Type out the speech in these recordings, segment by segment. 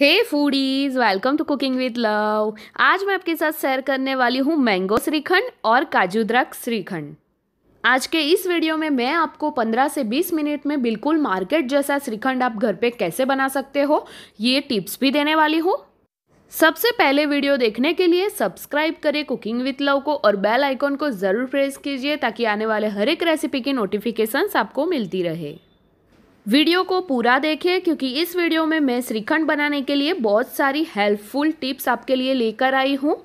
hey foodies welcome to cooking with love आज मैं आपके साथ शेयर करने वाली हूँ मैंगो श्रीखंड और काजू द्रक श्रीखंड आज के इस वीडियो में मैं आपको 15 से 20 मिनट में बिल्कुल मार्केट जैसा श्रीखंड आप घर पे कैसे बना सकते हो ये टिप्स भी देने वाली हूँ सबसे पहले वीडियो देखने के लिए सब्सक्राइब करें कुकिंग विथ लव को और बेल आइकॉन को ज़रूर प्रेस कीजिए ताकि आने वाले हर एक रेसिपी की नोटिफिकेशंस आपको मिलती रहे वीडियो को पूरा देखिए क्योंकि इस वीडियो में मैं श्रीखंड बनाने के लिए बहुत सारी हेल्पफुल टिप्स आपके लिए लेकर आई हूँ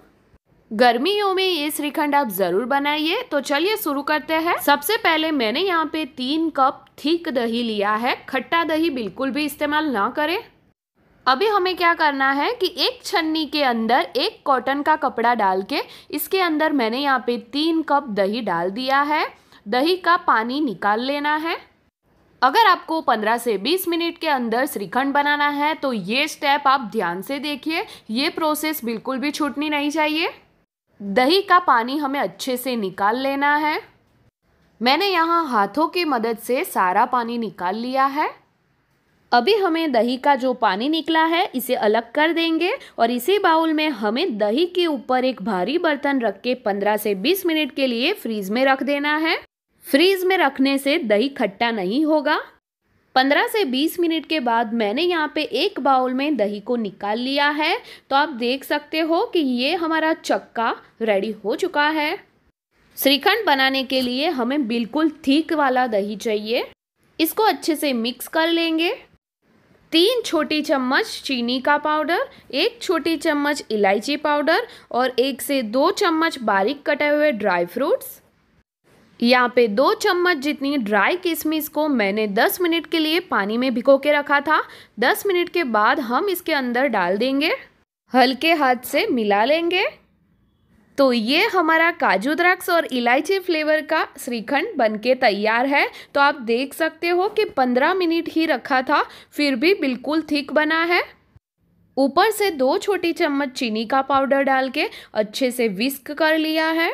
गर्मियों में ये श्रीखंड आप ज़रूर बनाइए तो चलिए शुरू करते हैं सबसे पहले मैंने यहाँ पे तीन कप थीक दही लिया है खट्टा दही बिल्कुल भी इस्तेमाल ना करें अभी हमें क्या करना है कि एक छन्नी के अंदर एक कॉटन का कपड़ा डाल के इसके अंदर मैंने यहाँ पे तीन कप दही डाल दिया है दही का पानी निकाल लेना है अगर आपको 15 से 20 मिनट के अंदर श्रीखंड बनाना है तो ये स्टेप आप ध्यान से देखिए ये प्रोसेस बिल्कुल भी छूटनी नहीं चाहिए दही का पानी हमें अच्छे से निकाल लेना है मैंने यहाँ हाथों की मदद से सारा पानी निकाल लिया है अभी हमें दही का जो पानी निकला है इसे अलग कर देंगे और इसी बाउल में हमें दही के ऊपर एक भारी बर्तन रख के 15 से 20 मिनट के लिए फ्रीज में रख देना है फ्रीज में रखने से दही खट्टा नहीं होगा 15 से 20 मिनट के बाद मैंने यहाँ पे एक बाउल में दही को निकाल लिया है तो आप देख सकते हो कि ये हमारा चक्का रेडी हो चुका है श्रीखंड बनाने के लिए हमें बिल्कुल ठीक वाला दही चाहिए इसको अच्छे से मिक्स कर लेंगे तीन छोटी चम्मच चीनी का पाउडर एक छोटी चम्मच इलायची पाउडर और एक से दो चम्मच बारीक कटे हुए ड्राई फ्रूट्स यहाँ पे दो चम्मच जितनी ड्राई किशमिश को मैंने 10 मिनट के लिए पानी में भिगो के रखा था 10 मिनट के बाद हम इसके अंदर डाल देंगे हल्के हाथ से मिला लेंगे तो ये हमारा काजू द्राक्ष और इलायची फ्लेवर का श्रीखंड बनके तैयार है तो आप देख सकते हो कि 15 मिनट ही रखा था फिर भी बिल्कुल ठीक बना है ऊपर से दो छोटी चम्मच चीनी का पाउडर डाल के अच्छे से विस्क कर लिया है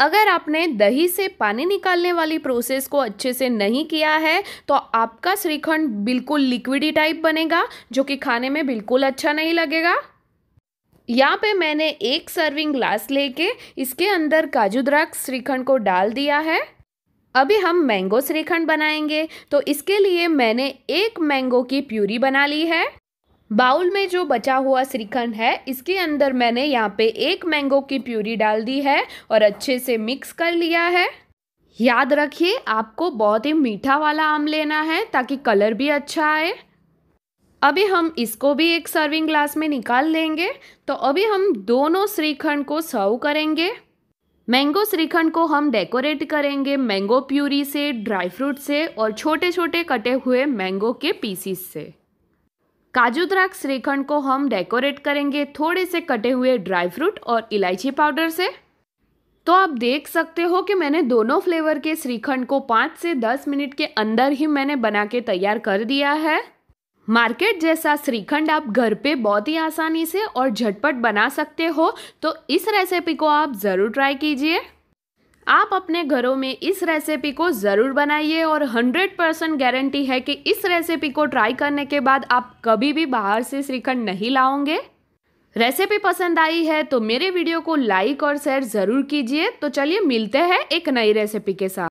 अगर आपने दही से पानी निकालने वाली प्रोसेस को अच्छे से नहीं किया है तो आपका श्रीखंड बिल्कुल लिक्विडी टाइप बनेगा जो कि खाने में बिल्कुल अच्छा नहीं लगेगा यहाँ पे मैंने एक सर्विंग ग्लास लेके इसके अंदर काजू द्राक्ष श्रीखंड को डाल दिया है अभी हम मैंगो श्रीखंड बनाएंगे तो इसके लिए मैंने एक मैंगो की प्यूरी बना ली है बाउल में जो बचा हुआ श्रीखंड है इसके अंदर मैंने यहाँ पे एक मैंगो की प्यूरी डाल दी है और अच्छे से मिक्स कर लिया है याद रखिए आपको बहुत ही मीठा वाला आम लेना है ताकि कलर भी अच्छा आए अभी हम इसको भी एक सर्विंग ग्लास में निकाल लेंगे तो अभी हम दोनों श्रीखंड को सर्व करेंगे मैंगो श्रीखंड को हम डेकोरेट करेंगे मैंगो प्यूरी से ड्राई फ्रूट से और छोटे छोटे कटे हुए मैंगो के पीसीस से काजू द्राक्ष श्रीखंड को हम डेकोरेट करेंगे थोड़े से कटे हुए ड्राई फ्रूट और इलायची पाउडर से तो आप देख सकते हो कि मैंने दोनों फ्लेवर के श्रीखंड को पाँच से दस मिनट के अंदर ही मैंने बना के तैयार कर दिया है मार्केट जैसा श्रीखंड आप घर पे बहुत ही आसानी से और झटपट बना सकते हो तो इस रेसिपी को आप ज़रूर ट्राई कीजिए आप अपने घरों में इस रेसिपी को ज़रूर बनाइए और 100 परसेंट गारंटी है कि इस रेसिपी को ट्राई करने के बाद आप कभी भी बाहर से श्रीखंड नहीं लाओगे रेसिपी पसंद आई है तो मेरे वीडियो को लाइक और शेयर ज़रूर कीजिए तो चलिए मिलते हैं एक नई रेसिपी के साथ